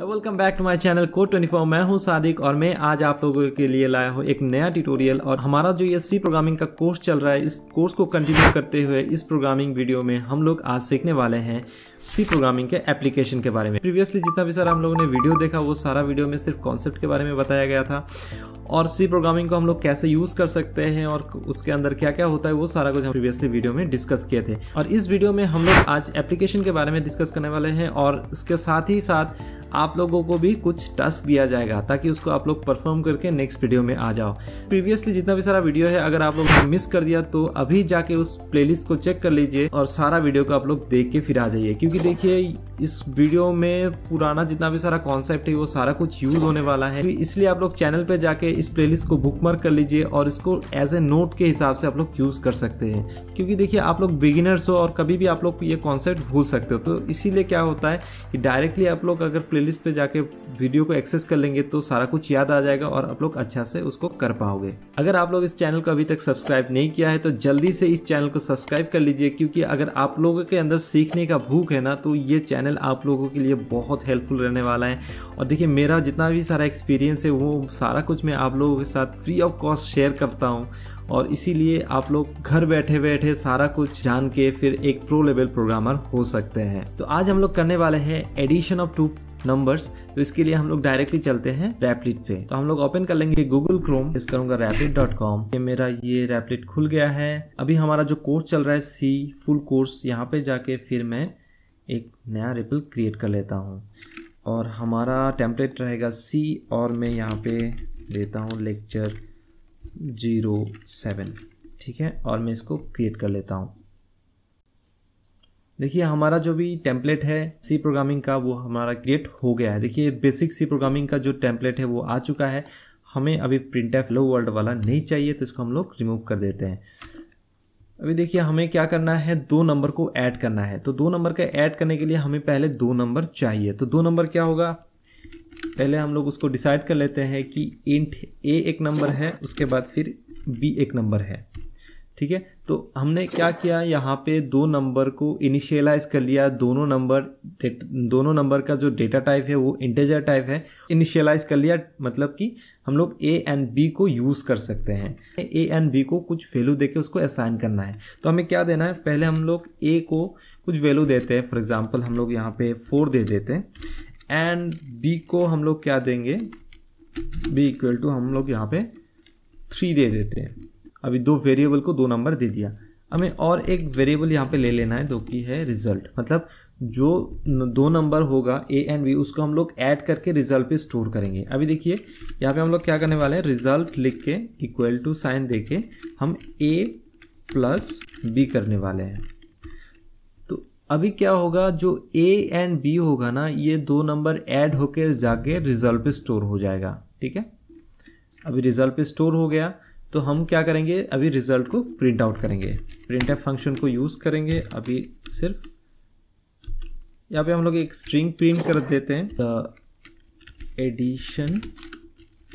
welcome back to my channel को twenty four मैं हूं सादिक और मैं आज आप लोगों के लिए लाया हूं एक नया ट्यूटोरियल और हमारा जो ये सी प्रोग्रामिंग का कोर्स चल रहा है इस कोर्स को कंटिन्यू करते हुए इस प्रोग्रामिंग वीडियो में हम लोग आज सीखने वाले हैं सी प्रोग्रामिंग के एप्लीकेशन के बारे में प्रीवियसली जितना भी सारा हम लोगों ने वीडियो देखा वो सारा वीडियो में सिर्फ कॉन्सेप्ट के बारे में बताया गया था और सी प्रोग्रामिंग को हम लोग कैसे यूज़ कर सकते हैं और उसके अंदर क्या क्या होता है वो सारा कुछ हम प्रीवियसली वीडियो में डिस्कस किए थे और इस वीडियो में हम लोग आज एप्लीकेशन के बारे में डिस्कस करने वाले हैं और इसके साथ ही साथ आप लोगों को भी कुछ टास्क दिया जाएगा ताकि उसको आप लोग परफॉर्म करके नेक्स्ट वीडियो में आ जाओ प्रीवियसली जितना भी सारा वीडियो है अगर आप लोगों ने मिस कर दिया तो अभी जाके उस प्लेलिस्ट को चेक कर लीजिए और सारा वीडियो को आप लोग देख के फिर आ जाइए क्योंकि कि देखिए इस वीडियो में पुराना जितना भी सारा कॉन्सेप्ट है वो सारा कुछ यूज होने वाला है तो इसलिए आप लोग चैनल पे जाके इस प्लेलिस्ट को बुकमार्क कर लीजिए और इसको एज ए नोट के हिसाब से आप लोग यूज़ कर सकते हैं क्योंकि देखिए आप लोग बिगिनर्स हो और कभी भी आप लोग ये कॉन्सेप्ट भूल सकते हो तो इसीलिए क्या होता है कि डायरेक्टली आप लोग अगर प्ले पे जाके वीडियो को एक्सेस कर लेंगे तो सारा कुछ याद आ जाएगा और आप लोग अच्छा से उसको कर पाओगे अगर आप लोग इस चैनल को अभी तक सब्सक्राइब नहीं किया है तो जल्दी से इस चैनल को सब्सक्राइब कर लीजिए क्योंकि अगर आप लोगों के अंदर सीखने का भूख है है ना तो ये चैनल आप लोगों के लिए बहुत हेल्पफुल रहने वाला है और देखिए मेरा जितना भी सारा एक्सपीरियंस है वो सारा कुछ मैं आप लोगों के साथ फ्री ऑफ कॉस्ट शेयर करता हूँ और इसीलिए आप लोग घर बैठे बैठे सारा कुछ जान के फिर एक प्रो लेवल प्रोग्रामर हो सकते हैं तो आज हम लोग करने वाले हैं एडिशन ऑफ टू नंबर्स तो इसके लिए हम लोग डायरेक्टली चलते हैं रैपलिट पे तो हम लोग ओपन कर लेंगे गूगल क्रोम इस करूंगा रैपलिट डॉट कॉम ये मेरा ये रैपलिट खुल गया है अभी हमारा जो कोर्स चल रहा है सी फुल कोर्स यहाँ पे जाके फिर मैं एक नया रिपल क्रिएट कर लेता हूँ और हमारा टेम्पलेट रहेगा सी और मैं यहाँ पे देता हूँ लेक्चर ज़ीरो सेवन ठीक है और मैं इसको क्रिएट कर लेता हूँ देखिए हमारा जो भी टेम्पलेट है सी प्रोग्रामिंग का वो हमारा क्रिएट हो गया है देखिए बेसिक सी प्रोग्रामिंग का जो टेम्पलेट है वो आ चुका है हमें अभी प्रिंट एफ लो वर्ल्ड वाला नहीं चाहिए तो इसको हम लोग रिमूव कर देते हैं अभी देखिए हमें क्या करना है दो नंबर को ऐड करना है तो दो नंबर का ऐड करने के लिए हमें पहले दो नंबर चाहिए तो दो नंबर क्या होगा पहले हम लोग उसको डिसाइड कर लेते हैं कि इंट ए एक नंबर है उसके बाद फिर बी एक नंबर है ठीक है तो हमने क्या किया यहाँ पे दो नंबर को इनिशियलाइज कर लिया दोनों नंबर दोनों नंबर का जो डेटा टाइप है वो इंटेजर टाइप है इनिशियलाइज कर लिया मतलब कि हम लोग ए एंड बी को यूज़ कर सकते हैं ए एंड बी को कुछ वैल्यू देके उसको असाइन करना है तो हमें क्या देना है पहले हम लोग ए को कुछ वैल्यू देते हैं फॉर एग्जाम्पल हम लोग यहाँ पे फोर दे देते हैं एंड बी को हम लोग क्या देंगे बी इक्वल टू हम लोग यहाँ पे थ्री दे देते हैं अभी दो वेरिएबल को दो नंबर दे दिया हमें और एक वेरिएबल यहाँ पे ले लेना है जो कि है रिजल्ट मतलब जो दो नंबर होगा ए एंड बी उसको हम लोग ऐड करके रिजल्ट पे स्टोर करेंगे अभी देखिए यहाँ पे हम लोग क्या करने वाले हैं रिजल्ट लिख के इक्वल टू साइन दे के हम ए प्लस बी करने वाले हैं तो अभी क्या होगा जो ए एंड बी होगा ना ये दो नंबर ऐड होकर जाके रिजल्ट पे स्टोर हो जाएगा ठीक है अभी रिजल्ट पे स्टोर हो गया तो हम क्या करेंगे अभी रिजल्ट को प्रिंट आउट करेंगे प्रिंट एफ फंक्शन को यूज़ करेंगे अभी सिर्फ यहाँ पे हम लोग एक स्ट्रिंग प्रिंट कर देते हैं एडिशन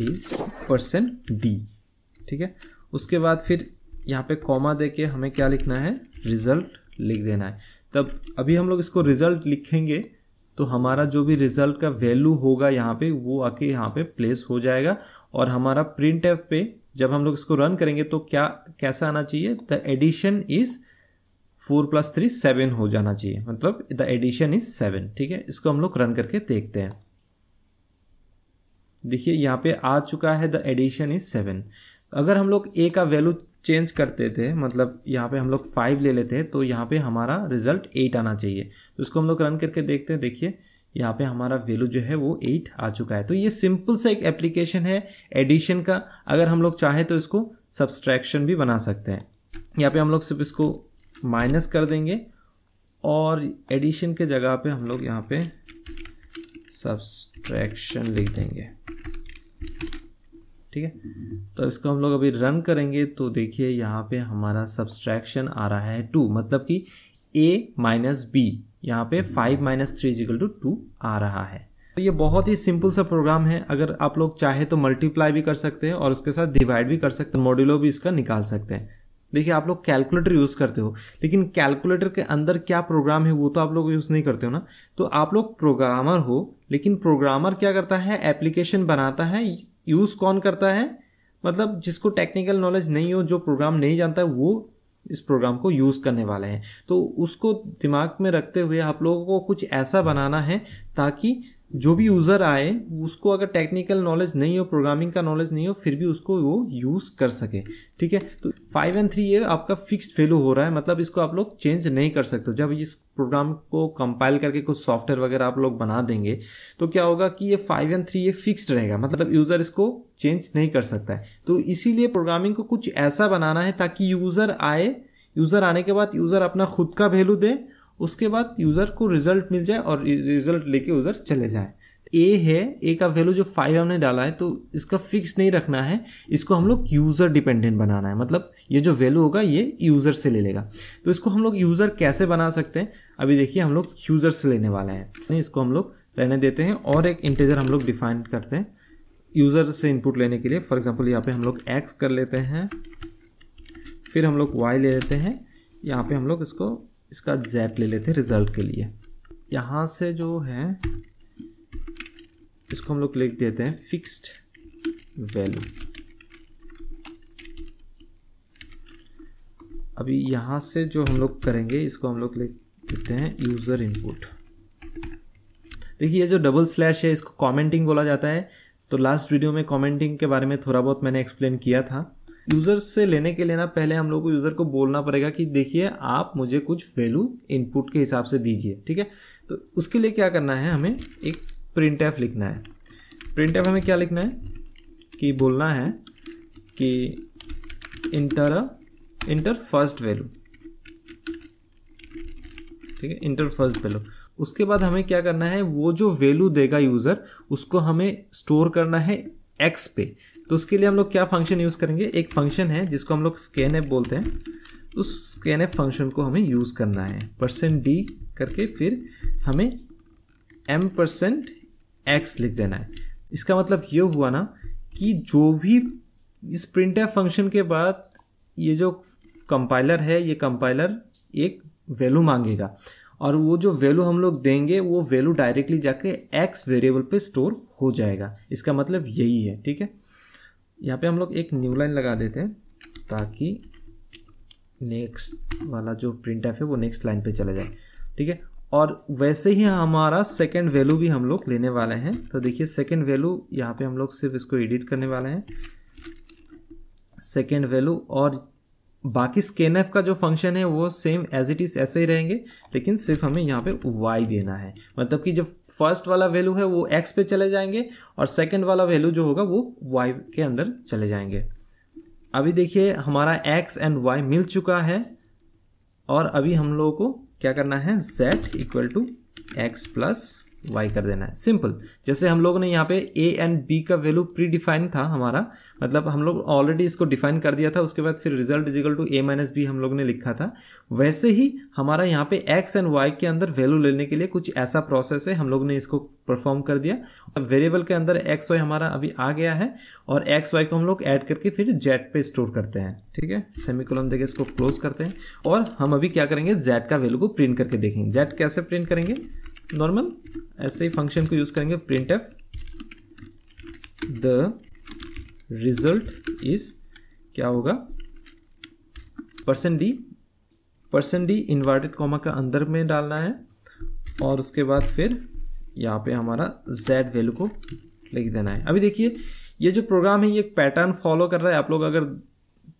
इज पर्सन डी ठीक है उसके बाद फिर यहाँ पे कॉमा दे के हमें क्या लिखना है रिजल्ट लिख देना है तब अभी हम लोग इसको रिजल्ट लिखेंगे तो हमारा जो भी रिजल्ट का वैल्यू होगा यहाँ पे वो आके यहाँ पे प्लेस हो जाएगा और हमारा प्रिंट एफ पे जब हम लोग इसको रन करेंगे तो क्या कैसा आना चाहिए the addition is four plus three seven हो जाना चाहिए मतलब द एडिशन इज सेवन ठीक है इसको हम लोग रन करके देखते हैं देखिए यहाँ पे आ चुका है द एडिशन इज सेवन अगर हम लोग ए का वैल्यू चेंज करते थे मतलब यहाँ पे हम लोग फाइव ले लेते हैं तो यहाँ पे हमारा रिजल्ट एट आना चाहिए तो इसको हम लोग रन करके देखते हैं देखिए यहाँ पे हमारा वैल्यू जो है वो एट आ चुका है तो ये सिंपल सा एक एप्लीकेशन है एडिशन का अगर हम लोग चाहे तो इसको सब्सट्रैक्शन भी बना सकते हैं यहाँ पे हम लोग सिर्फ इसको माइनस कर देंगे और एडिशन के जगह पे हम लोग यहाँ पे सब्सट्रैक्शन लिख देंगे ठीक है तो इसको हम लोग अभी रन करेंगे तो देखिए यहाँ पे हमारा सब्सट्रैक्शन आ रहा है टू मतलब कि ए माइनस बी यहाँ पे five minus three equal to two आ रहा है तो ये बहुत ही सिंपल सा प्रोग्राम है अगर आप लोग चाहे तो मल्टीप्लाई भी कर सकते हैं और उसके साथ डिवाइड भी कर सकते हैं मॉड्यूलो भी इसका निकाल सकते हैं देखिए आप लोग कैलकुलेटर यूज़ करते हो लेकिन कैलकुलेटर के अंदर क्या प्रोग्राम है वो तो आप लोग यूज़ नहीं करते हो ना तो आप लोग प्रोग्रामर हो लेकिन प्रोग्रामर क्या करता है एप्लीकेशन बनाता है यूज़ कौन करता है मतलब जिसको टेक्निकल नॉलेज नहीं हो जो प्रोग्राम नहीं जानता है वो इस प्रोग्राम को यूज़ करने वाले हैं तो उसको दिमाग में रखते हुए आप लोगों को कुछ ऐसा बनाना है ताकि जो भी यूज़र आए उसको अगर टेक्निकल नॉलेज नहीं हो प्रोग्रामिंग का नॉलेज नहीं हो फिर भी उसको वो यूज़ कर सके ठीक है तो फाइव एंड थ्री ये आपका फिक्स्ड वैल्यू हो रहा है मतलब इसको आप लोग चेंज नहीं कर सकते जब इस प्रोग्राम को कंपाइल करके कुछ सॉफ्टवेयर वगैरह आप लोग बना देंगे तो क्या होगा कि ये फाइव एंड थ्री ये फिक्स्ड रहेगा मतलब यूज़र इसको चेंज नहीं कर सकता है तो इसीलिए प्रोग्रामिंग को कुछ ऐसा बनाना है ताकि यूज़र आए यूज़र आने के बाद यूज़र अपना खुद का वैल्यू दे उसके बाद यूज़र को रिजल्ट मिल जाए और रिजल्ट लेके उधर चले जाए ए तो है ए का वैल्यू जो फाइव हमने डाला है तो इसका फिक्स नहीं रखना है इसको हम लोग यूज़र डिपेंडेंट बनाना है मतलब ये जो वैल्यू होगा ये यूज़र से ले लेगा तो इसको हम लोग यूज़र कैसे बना सकते हैं अभी देखिए हम लोग यूज़र से लेने वाले हैं इसको हम लोग रहने देते हैं और एक इंटेजर हम लोग डिफाइन करते हैं यूज़र से इनपुट लेने के लिए फॉर एग्जाम्पल यहाँ पर हम लोग एक्स कर लेते हैं फिर हम लोग वाई ले लेते हैं यहाँ पर हम लोग इसको इसका जेड ले लेते हैं रिज़ल्ट के लिए यहाँ से जो है इसको हम लोग लिख देते हैं फिक्स्ड वैल्यू अभी यहाँ से जो हम लोग करेंगे इसको हम लोग लिख देते हैं यूज़र इनपुट देखिए ये जो डबल स्लैश है इसको कमेंटिंग बोला जाता है तो लास्ट वीडियो में कमेंटिंग के बारे में थोड़ा बहुत मैंने एक्सप्लेन किया था यूज़र से लेने के लिए ना पहले हम लोग को यूज़र को बोलना पड़ेगा कि देखिए आप मुझे कुछ वैल्यू इनपुट के हिसाब से दीजिए ठीक है तो उसके लिए क्या करना है हमें एक प्रिंट एफ लिखना है प्रिंट एफ हमें क्या लिखना है कि बोलना है कि इंटर इंटर फर्स्ट वैल्यू ठीक है इंटर फर्स्ट वैल्यू उसके बाद हमें क्या करना है वो जो वैल्यू देगा यूज़र उसको हमें स्टोर करना है एक्स पे तो उसके लिए हम लोग क्या फंक्शन यूज़ करेंगे एक फंक्शन है जिसको हम लोग स्कैन ऐप बोलते हैं उस स्कैन ऐप फंक्शन को हमें यूज़ करना है परसेंट डी करके फिर हमें एम परसेंट एक्स लिख देना है इसका मतलब ये हुआ ना कि जो भी इस प्रिंट ऐप फंक्शन के बाद ये जो कंपाइलर है ये कंपाइलर एक वैल्यू मांगेगा और वो जो वैल्यू हम लोग देंगे वो वैल्यू डायरेक्टली जाके एक्स वेरिएबल पे स्टोर हो जाएगा इसका मतलब यही है ठीक है यहाँ पे हम लोग एक न्यू लाइन लगा देते हैं ताकि नेक्स्ट वाला जो प्रिंट एफ है वो नेक्स्ट लाइन पे चला जाए ठीक है और वैसे ही हमारा सेकेंड वैल्यू भी हम लोग लेने वाले हैं तो देखिए सेकेंड वैल्यू यहाँ पे हम लोग सिर्फ इसको एडिट करने वाले हैं सेकेंड वैल्यू और बाकी स्केन एफ का जो फंक्शन है वो सेम एज इट इज़ ऐसे ही रहेंगे लेकिन सिर्फ हमें यहाँ पे वाई देना है मतलब कि जो फर्स्ट वाला वैल्यू है वो एक्स पे चले जाएंगे और सेकंड वाला वैल्यू जो होगा वो वाई के अंदर चले जाएंगे अभी देखिए हमारा एक्स एंड वाई मिल चुका है और अभी हम लोगों को क्या करना है Z equal to X plus Y कर देना है सिंपल जैसे हम लोग ने यहाँ पे ए एंड बी का वैल्यू प्री डिफाइन था हमारा मतलब हम लोग ऑलरेडी इसको डिफाइन कर दिया था उसके बाद फिर result equal to A minus B हम लोग ने लिखा था वैसे ही हमारा यहाँ पे एक्स एंड वाई के अंदर वैल्यू लेने के लिए कुछ ऐसा प्रोसेस है हम लोग ने इसको परफॉर्म कर दिया अब वेरिएबल के अंदर एक्स वाई हमारा अभी आ गया है और एक्स वाई को हम लोग ऐड करके फिर जेड पे स्टोर करते हैं ठीक है सेमी देखे इसको क्लोज करते हैं और हम अभी क्या करेंगे जेड का वैल्यू को प्रिंट करके देखेंगे जेड कैसे प्रिंट करेंगे नॉर्मल ऐसे ही फंक्शन को यूज करेंगे print F the result is क्या होगा percent D percent D inverted comma का अंदर में डालना है और उसके बाद फिर यहाँ पे हमारा z वैल्यू को लिख देना है अभी देखिए ये जो प्रोग्राम है ये एक पैटर्न फॉलो कर रहा है आप लोग अगर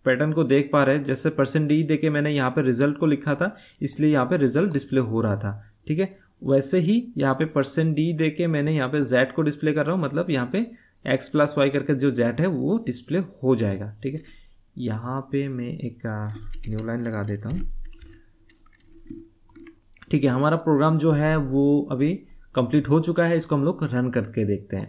पैटर्न को देख पा रहे हैं जैसे परसेंट डी देके मैंने यहाँ पे रिजल्ट को लिखा था इसलिए यहाँ पे रिजल्ट डिस्प्ले हो रहा था ठीक है वैसे ही यहाँ पे परसेंट डी दे के मैंने यहाँ पे जेड को डिस्प्ले कर रहा हूँ मतलब यहाँ पे एक्स प्लस वाई करके जो जेड है वो डिस्प्ले हो जाएगा ठीक है यहाँ पे मैं एक न्यू लाइन लगा देता हूँ ठीक है हमारा प्रोग्राम जो है वो अभी कंप्लीट हो चुका है इसको हम लोग रन करके देखते हैं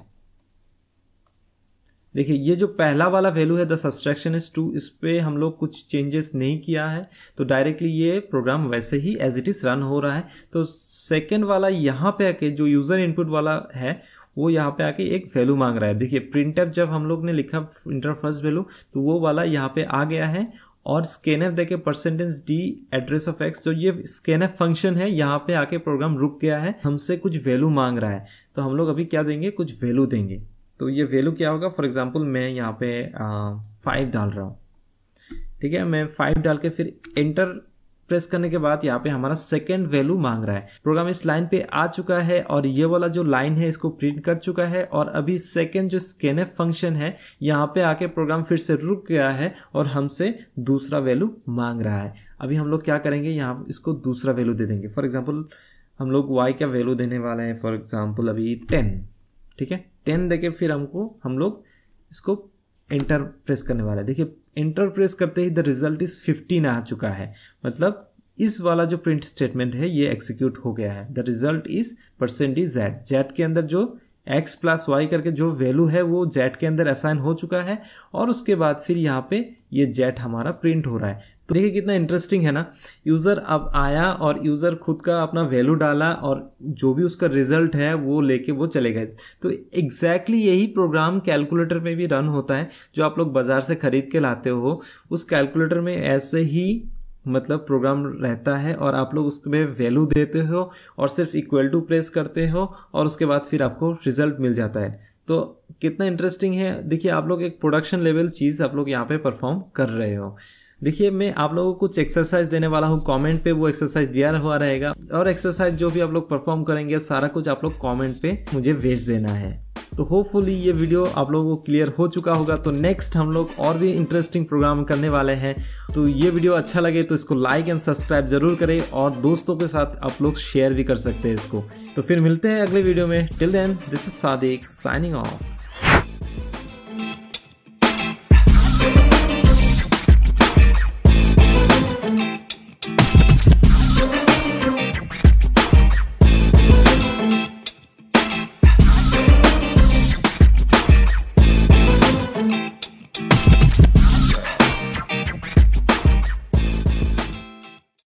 देखिए ये जो पहला वाला वैल्यू है द सब्सट्रैक्शन इज टू इस पर हम लोग कुछ चेंजेस नहीं किया है तो डायरेक्टली ये प्रोग्राम वैसे ही एज इट इज़ रन हो रहा है तो सेकेंड वाला यहाँ पे आके जो यूज़र इनपुट वाला है वो यहाँ पे आके एक वैल्यू मांग रहा है देखिए प्रिंट जब हम लोग ने लिखा इंटर फर्स्ट वैल्यू तो वो वाला यहाँ पे आ गया है और स्कैन एफ देखे percentage D address of X जो ये स्कैन एफ फंक्शन है यहाँ पे आके प्रोग्राम रुक गया है हमसे कुछ वैल्यू मांग रहा है तो हम लोग अभी क्या देंगे कुछ वैल्यू देंगे तो ये वैल्यू क्या होगा फॉर एग्जांपल मैं यहाँ पे फाइव डाल रहा हूँ ठीक है मैं फाइव डाल के फिर एंटर प्रेस करने के बाद यहाँ पे हमारा सेकेंड वैल्यू मांग रहा है प्रोग्राम इस लाइन पे आ चुका है और ये वाला जो लाइन है इसको प्रिंट कर चुका है और अभी सेकेंड जो स्कैन फंक्शन है यहाँ पे आके प्रोग्राम फिर से रुक गया है और हमसे दूसरा वैल्यू मांग रहा है अभी हम लोग क्या करेंगे यहाँ इसको दूसरा वैल्यू दे देंगे फॉर एग्जाम्पल हम लोग वाई का वैल्यू देने वाले हैं फॉर एग्जाम्पल अभी टेन ठीक है टेन दे के फिर हमको हम लोग इसको एंटर प्रेस करने वाला है देखिए एंटर प्रेस करते ही द रिजल्ट इज फिफ्टीन आ चुका है मतलब इस वाला जो प्रिंट स्टेटमेंट है ये एक्सिक्यूट हो गया है the result is percent is Z Z के अंदर जो एक्स प्लस वाई करके जो वैल्यू है वो जेट के अंदर असाइन हो चुका है और उसके बाद फिर यहाँ पे ये जेट हमारा प्रिंट हो रहा है तो देखिए कितना इंटरेस्टिंग है ना यूज़र अब आया और यूज़र खुद का अपना वैल्यू डाला और जो भी उसका रिजल्ट है वो लेके वो चले गए तो एग्जैक्टली exactly यही प्रोग्राम कैलकुलेटर में भी रन होता है जो आप लोग बाज़ार से ख़रीद के लाते हो उस कैलकुलेटर में ऐसे ही मतलब प्रोग्राम रहता है और आप लोग उसमें वैल्यू देते हो और सिर्फ इक्वल टू प्रेस करते हो और उसके बाद फिर आपको रिजल्ट मिल जाता है तो कितना इंटरेस्टिंग है देखिए आप लोग एक प्रोडक्शन लेवल चीज़ आप लोग यहाँ पे परफॉर्म कर रहे हो देखिए मैं आप लोगों को कुछ एक्सरसाइज देने वाला हूँ कमेंट पे वो एक्सरसाइज दिया हुआ रहेगा और एक्सरसाइज जो भी आप लोग परफॉर्म करेंगे सारा कुछ आप लोग कमेंट पे मुझे भेज देना है तो होपफुली ये वीडियो आप लोगों को क्लियर हो चुका होगा तो नेक्स्ट हम लोग और भी इंटरेस्टिंग प्रोग्राम करने वाले हैं तो ये वीडियो अच्छा लगे तो इसको लाइक एंड सब्सक्राइब जरूर करें और दोस्तों के साथ आप लोग शेयर भी कर सकते हैं इसको तो फिर मिलते हैं अगले वीडियो में till then this is Sadiq signing of